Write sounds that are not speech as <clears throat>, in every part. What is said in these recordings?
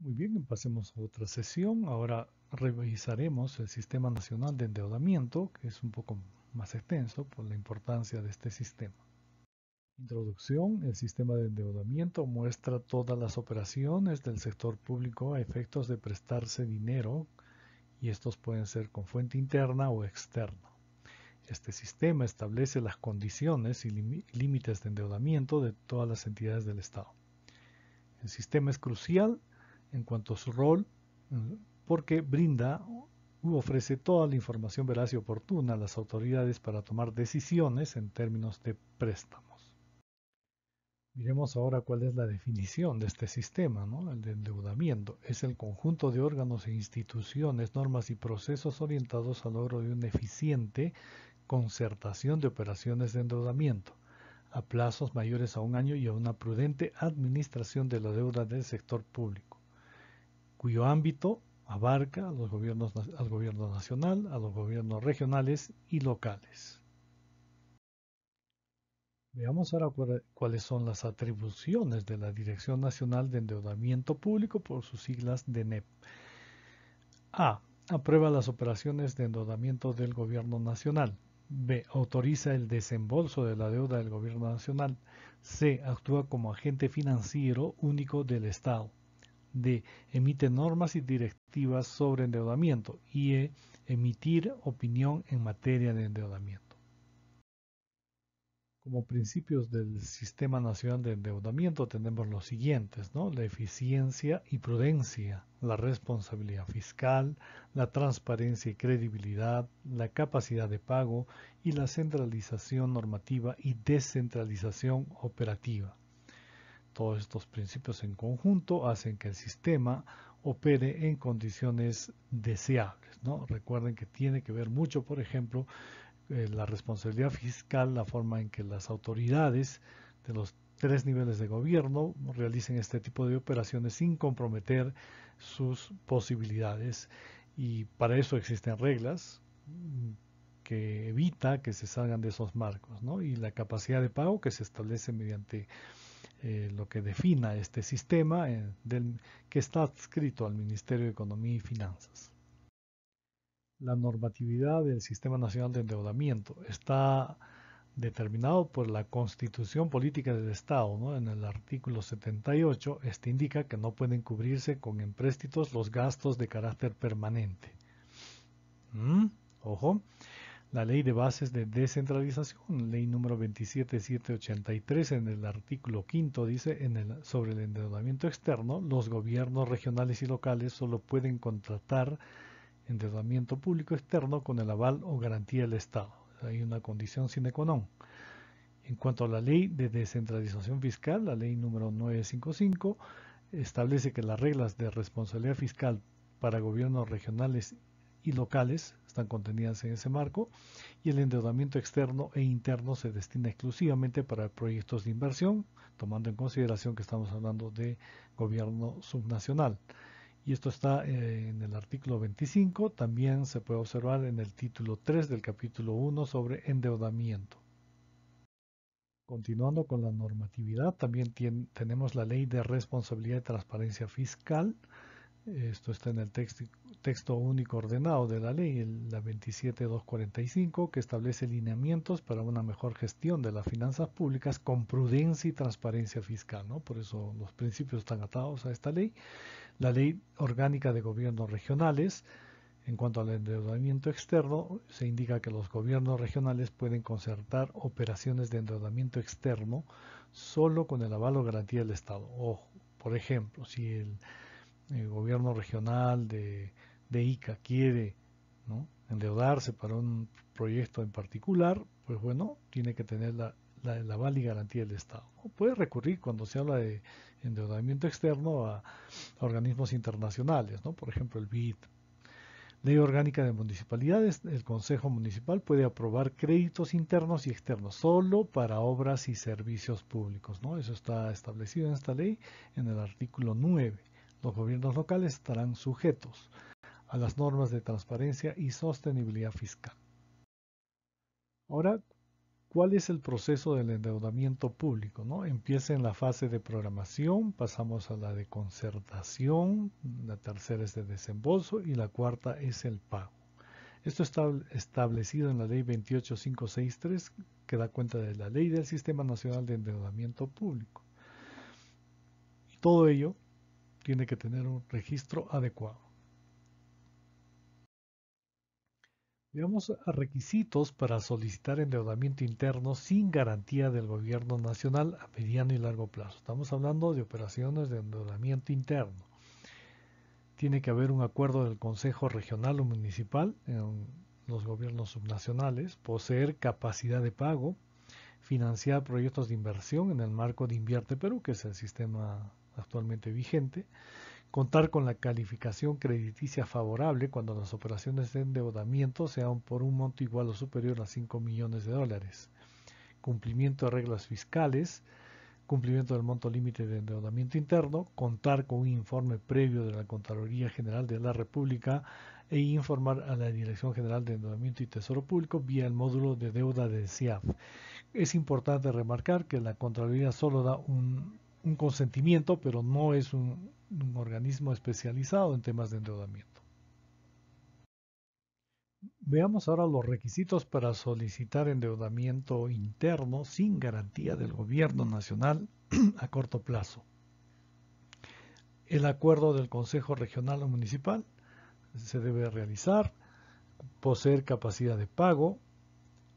Muy bien, pasemos a otra sesión. Ahora revisaremos el Sistema Nacional de Endeudamiento, que es un poco más extenso por la importancia de este sistema. Introducción. El sistema de endeudamiento muestra todas las operaciones del sector público a efectos de prestarse dinero y estos pueden ser con fuente interna o externa. Este sistema establece las condiciones y límites de endeudamiento de todas las entidades del Estado. El sistema es crucial en cuanto a su rol, porque brinda u ofrece toda la información veraz y oportuna a las autoridades para tomar decisiones en términos de préstamos. Miremos ahora cuál es la definición de este sistema, ¿no? el de endeudamiento. Es el conjunto de órganos e instituciones, normas y procesos orientados al logro de una eficiente concertación de operaciones de endeudamiento a plazos mayores a un año y a una prudente administración de la deuda del sector público cuyo ámbito abarca a los gobiernos, al gobierno nacional, a los gobiernos regionales y locales. Veamos ahora cuáles son las atribuciones de la Dirección Nacional de Endeudamiento Público por sus siglas DENEP. A. Aprueba las operaciones de endeudamiento del Gobierno Nacional. B. Autoriza el desembolso de la deuda del Gobierno Nacional. C. Actúa como agente financiero único del Estado de emite normas y directivas sobre endeudamiento y e emitir opinión en materia de endeudamiento. Como principios del Sistema Nacional de Endeudamiento tenemos los siguientes, la eficiencia y prudencia, la responsabilidad fiscal, la transparencia y credibilidad, la capacidad de pago y la centralización normativa y descentralización operativa. Todos estos principios en conjunto hacen que el sistema opere en condiciones deseables. ¿no? Recuerden que tiene que ver mucho, por ejemplo, eh, la responsabilidad fiscal, la forma en que las autoridades de los tres niveles de gobierno realicen este tipo de operaciones sin comprometer sus posibilidades. Y para eso existen reglas mm, que evita que se salgan de esos marcos, Y la capacidad de pago que se establece mediante eh, lo que defina este sistema eh, que está adscrito al Ministerio de Economía y Finanzas. La normatividad del Sistema Nacional de Endeudamiento está determinado por la Constitución Política del Estado. En el artículo 78, este indica que no pueden cubrirse con empréstitos los gastos de carácter permanente. ¿Mm? Ojo la Ley de Bases de Descentralización, Ley número 27783, en el artículo quinto dice en el, sobre el endeudamiento externo, los gobiernos regionales y locales solo pueden contratar endeudamiento público externo con el aval o garantía del Estado. Hay una condición sine qua non. En cuanto a la Ley de Descentralización Fiscal, la Ley número 955, establece que las reglas de responsabilidad fiscal para gobiernos regionales y locales están contenidas en ese marco y el endeudamiento externo e interno se destina exclusivamente para proyectos de inversión, tomando en consideración que estamos hablando de gobierno subnacional. Y esto está eh, en el artículo 25, también se puede observar en el título 3 del capítulo 1 sobre endeudamiento. Continuando con la normatividad, también tenemos la Ley de Responsabilidad y Transparencia Fiscal, esto está en el texto, único ordenado de la ley, la 27245, que establece lineamientos para una mejor gestión de las finanzas públicas con prudencia y transparencia fiscal. ¿no? Por eso los principios están atados a esta ley. La ley orgánica de gobiernos regionales, en cuanto al endeudamiento externo, se indica que los gobiernos regionales pueden concertar operaciones de endeudamiento externo solo con el aval o garantía del Estado. Ojo, por ejemplo, si el el gobierno regional de, ICA quiere ¿no? endeudarse para un proyecto en particular, pues bueno, tiene que tener la, la, y garantía del Estado. Puede recurrir cuando se habla de endeudamiento externo a, organismos internacionales, ¿no? por ejemplo el BID. Ley orgánica de municipalidades, el Consejo Municipal puede aprobar créditos internos y externos solo para obras y servicios públicos. ¿no? Eso está establecido en esta ley en el artículo 9 los gobiernos locales estarán sujetos a las normas de transparencia y sostenibilidad fiscal. Ahora, ¿cuál es el proceso del endeudamiento público? ¿no? Empieza en la fase de programación, pasamos a la de concertación, la tercera es de desembolso y la cuarta es el pago. Esto está establecido en la ley 28563 que da cuenta de la ley del Sistema Nacional de Endeudamiento Público. Todo ello tiene que tener un registro adecuado. Veamos a requisitos para solicitar endeudamiento interno sin garantía del gobierno nacional a mediano y largo plazo. Estamos hablando de operaciones de endeudamiento interno. Tiene que haber un acuerdo del Consejo Regional o Municipal en los gobiernos subnacionales, poseer capacidad de pago, financiar proyectos de inversión en el marco de Invierte Perú, que es el sistema actualmente vigente, contar con la calificación crediticia favorable cuando las operaciones de endeudamiento sean por un monto igual o superior a 5 millones de dólares, cumplimiento de reglas fiscales, cumplimiento del monto límite de endeudamiento interno, contar con un informe previo de la Contraloría General de la República e informar a la Dirección General de Endeudamiento y Tesoro Público vía el módulo de deuda del CIAF. Es importante remarcar que la Contraloría solo da un un consentimiento, pero no es un, organismo especializado en temas de endeudamiento. Veamos ahora los requisitos para solicitar endeudamiento interno sin garantía del gobierno nacional <clears throat> a corto plazo. El acuerdo del Consejo Regional o Municipal se debe realizar, poseer capacidad de pago,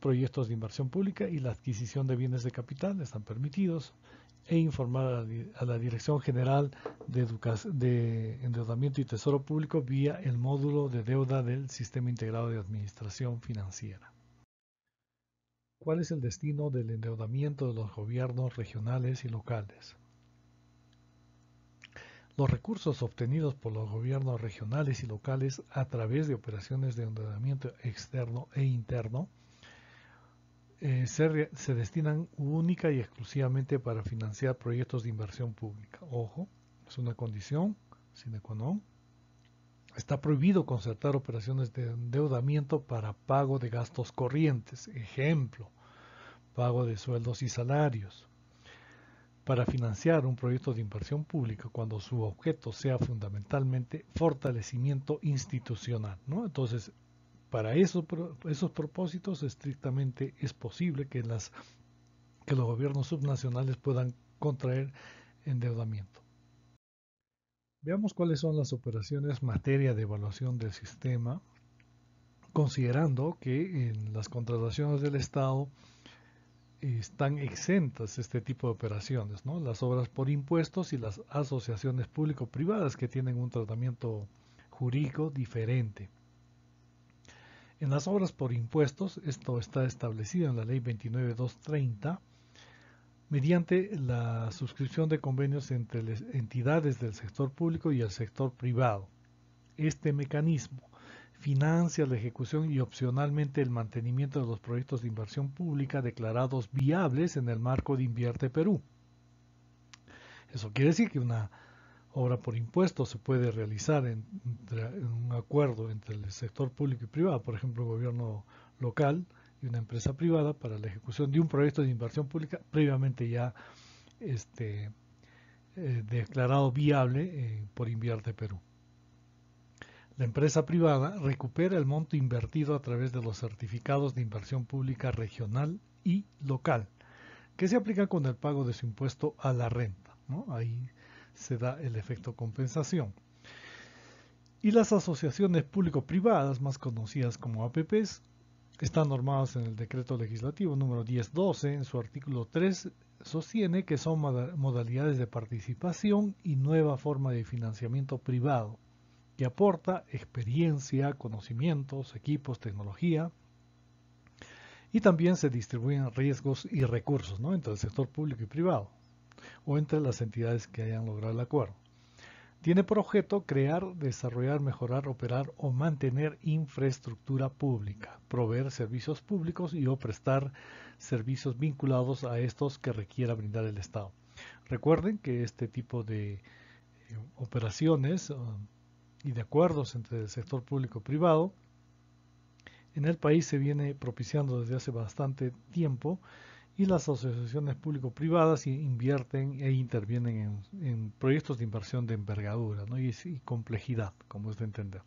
proyectos de inversión pública y la adquisición de bienes de capital están permitidos, e informar a la, Dirección General de, de, Endeudamiento y Tesoro Público vía el módulo de deuda del Sistema Integrado de Administración Financiera. ¿Cuál es el destino del endeudamiento de los gobiernos regionales y locales? Los recursos obtenidos por los gobiernos regionales y locales a través de operaciones de endeudamiento externo e interno eh, se, destinan única y exclusivamente para financiar proyectos de inversión pública. Ojo, es una condición sine qua non. Está prohibido concertar operaciones de endeudamiento para pago de gastos corrientes, ejemplo, pago de sueldos y salarios. Para financiar un proyecto de inversión pública cuando su objeto sea fundamentalmente fortalecimiento institucional. Entonces, para esos, propósitos estrictamente es posible que, las, que los gobiernos subnacionales puedan contraer endeudamiento. Veamos cuáles son las operaciones materia de evaluación del sistema, considerando que en las contrataciones del Estado están exentas este tipo de operaciones, ¿no? las obras por impuestos y las asociaciones público-privadas que tienen un tratamiento jurídico diferente. En las obras por impuestos, esto está establecido en la ley 29230, mediante la suscripción de convenios entre las entidades del sector público y el sector privado. Este mecanismo financia la ejecución y opcionalmente el mantenimiento de los proyectos de inversión pública declarados viables en el marco de Invierte Perú. Eso quiere decir que una obra por impuestos se puede realizar en, un acuerdo entre el sector público y privado, por ejemplo, el gobierno local y una empresa privada para la ejecución de un proyecto de inversión pública previamente ya este, eh, declarado viable eh, por Invierte Perú. La empresa privada recupera el monto invertido a través de los certificados de inversión pública regional y local, que se aplica con el pago de su impuesto a la renta. ¿no? Ahí se da el efecto compensación. Y las asociaciones público-privadas, más conocidas como APPs, están normadas en el decreto legislativo número 1012, en su artículo 3, sostiene que son modalidades de participación y nueva forma de financiamiento privado, que aporta experiencia, conocimientos, equipos, tecnología, y también se distribuyen riesgos y recursos ¿no? entre el sector público y privado o entre las entidades que hayan logrado el acuerdo. Tiene por objeto crear, desarrollar, mejorar, operar o mantener infraestructura pública, proveer servicios públicos y o prestar servicios vinculados a estos que requiera brindar el Estado. Recuerden que este tipo de eh, operaciones um, y de acuerdos entre el sector público-privado y en el país se viene propiciando desde hace bastante tiempo y las asociaciones público-privadas invierten e intervienen en, proyectos de inversión de envergadura ¿no? y, complejidad, como es de entender.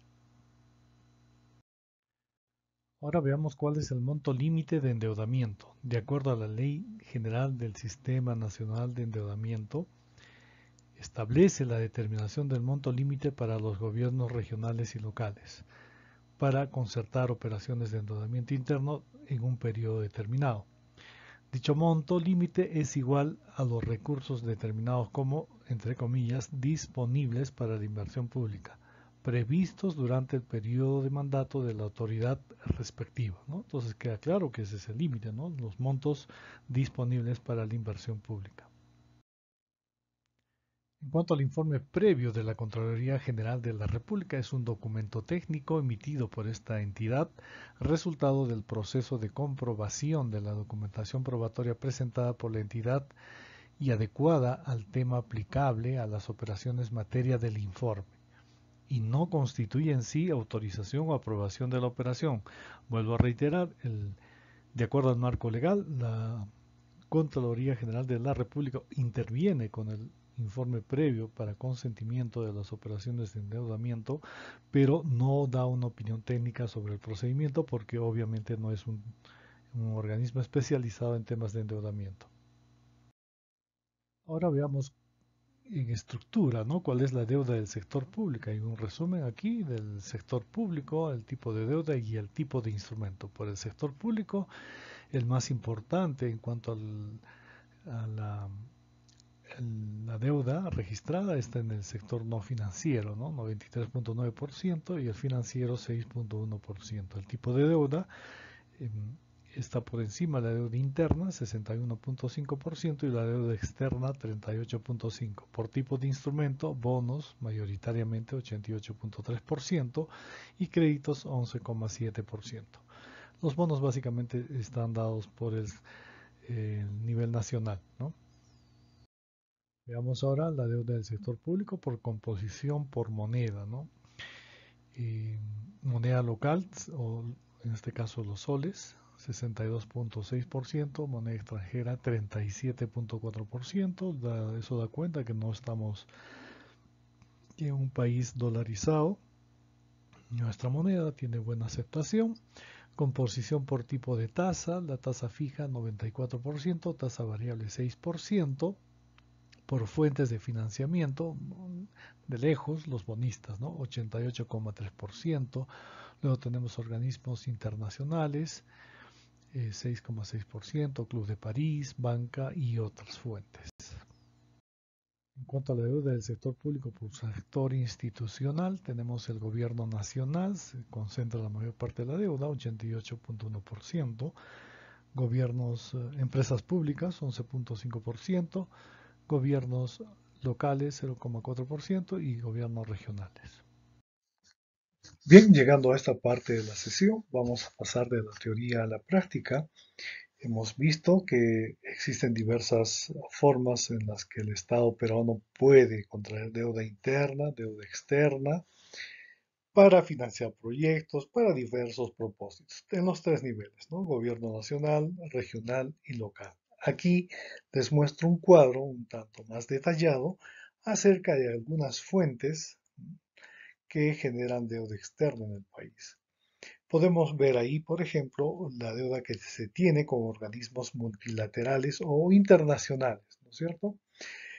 Ahora veamos cuál es el monto límite de endeudamiento. De acuerdo a la Ley General del Sistema Nacional de Endeudamiento, establece la determinación del monto límite para los gobiernos regionales y locales para concertar operaciones de endeudamiento interno en un periodo determinado. Dicho monto límite es igual a los recursos determinados como, entre comillas, disponibles para la inversión pública, previstos durante el periodo de mandato de la autoridad respectiva. Entonces queda claro que ese es el límite, los montos disponibles para la inversión pública. En cuanto al informe previo de la Contraloría General de la República, es un documento técnico emitido por esta entidad, resultado del proceso de comprobación de la documentación probatoria presentada por la entidad y adecuada al tema aplicable a las operaciones materia del informe y no constituye en sí autorización o aprobación de la operación. Vuelvo a reiterar, el, de acuerdo al marco legal, la Contraloría General de la República interviene con el informe previo para consentimiento de las operaciones de endeudamiento, pero no da una opinión técnica sobre el procedimiento porque obviamente no es un, organismo especializado en temas de endeudamiento. Ahora veamos en estructura, ¿no? ¿Cuál es la deuda del sector público? Hay un resumen aquí del sector público, el tipo de deuda y el tipo de instrumento. Por el sector público, el más importante en cuanto al, a la la deuda registrada está en el sector no financiero, ¿no? 93.9% y el financiero 6.1%. El tipo de deuda em, está por encima de la deuda interna, 61.5%, y la deuda externa, 38.5%. Por tipo de instrumento, bonos, mayoritariamente 88.3%, y créditos, 11.7%. Los bonos básicamente están dados por el, nivel nacional, ¿no? Veamos ahora la deuda del sector público por composición por moneda, ¿no? moneda local, o en este caso los soles, 62.6%, moneda extranjera 37.4%, eso da cuenta que no estamos en un país dolarizado. Nuestra moneda tiene buena aceptación. Composición por tipo de tasa, la tasa fija 94%, tasa variable 6% por fuentes de financiamiento, de lejos los bonistas, ¿no? 88,3%. Luego tenemos organismos internacionales, 6,6%, eh, Club de París, banca y otras fuentes. En cuanto a la deuda del sector público por sector institucional, tenemos el gobierno nacional, se concentra la mayor parte de la deuda, 88.1%, gobiernos, eh, empresas públicas, 11.5%, gobiernos locales 0,4% y gobiernos regionales. Bien, llegando a esta parte de la sesión, vamos a pasar de la teoría a la práctica. Hemos visto que existen diversas formas en las que el Estado peruano puede contraer deuda interna, deuda externa, para financiar proyectos, para diversos propósitos, en los tres niveles, ¿no? gobierno nacional, regional y local. Aquí les muestro un cuadro un tanto más detallado acerca de algunas fuentes que generan deuda externa en el país. Podemos ver ahí, por ejemplo, la deuda que se tiene con organismos multilaterales o internacionales, ¿no es cierto?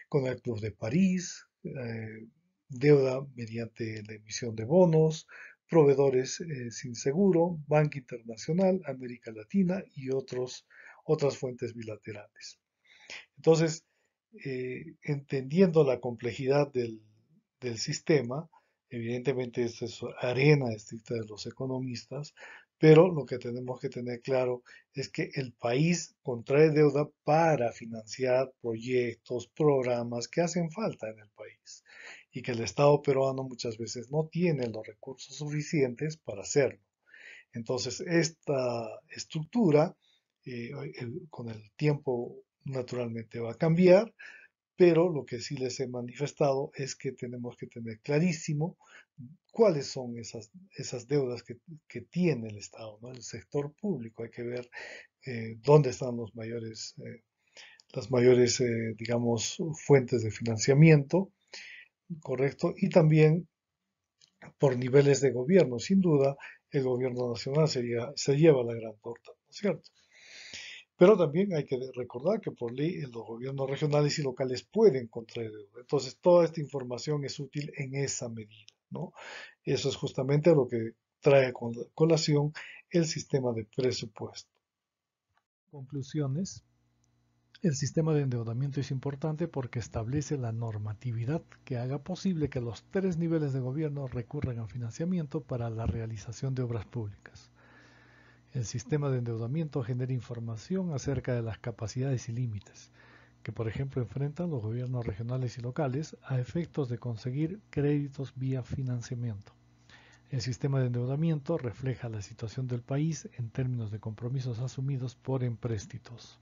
Con el Club de París, eh, deuda mediante la emisión de bonos, proveedores eh, sin seguro, Banco Internacional, América Latina y otros otras fuentes bilaterales. Entonces, eh, entendiendo la complejidad del, sistema, evidentemente esta es arena estricta de los economistas, pero lo que tenemos que tener claro es que el país contrae deuda para financiar proyectos, programas que hacen falta en el país y que el Estado peruano muchas veces no tiene los recursos suficientes para hacerlo. Entonces, esta estructura eh, con el tiempo naturalmente va a cambiar, pero lo que sí les he manifestado es que tenemos que tener clarísimo cuáles son esas, esas deudas que, tiene el Estado, ¿no? el sector público. Hay que ver eh, dónde están los mayores, eh, las mayores, digamos, fuentes de financiamiento, ¿correcto? Y también por niveles de gobierno. Sin duda, el gobierno nacional sería, se lleva la gran torta, ¿no es cierto? Pero también hay que recordar que por ley eh, los gobiernos regionales y locales pueden contraer deuda. Entonces, toda esta información es útil en esa medida. ¿no? Eso es justamente lo que trae con colación el sistema de presupuesto. Conclusiones. El sistema de endeudamiento es importante porque establece la normatividad que haga posible que los tres niveles de gobierno recurran al financiamiento para la realización de obras públicas. El sistema de endeudamiento genera información acerca de las capacidades y límites que por ejemplo enfrentan los gobiernos regionales y locales a efectos de conseguir créditos vía financiamiento. El sistema de endeudamiento refleja la situación del país en términos de compromisos asumidos por empréstitos.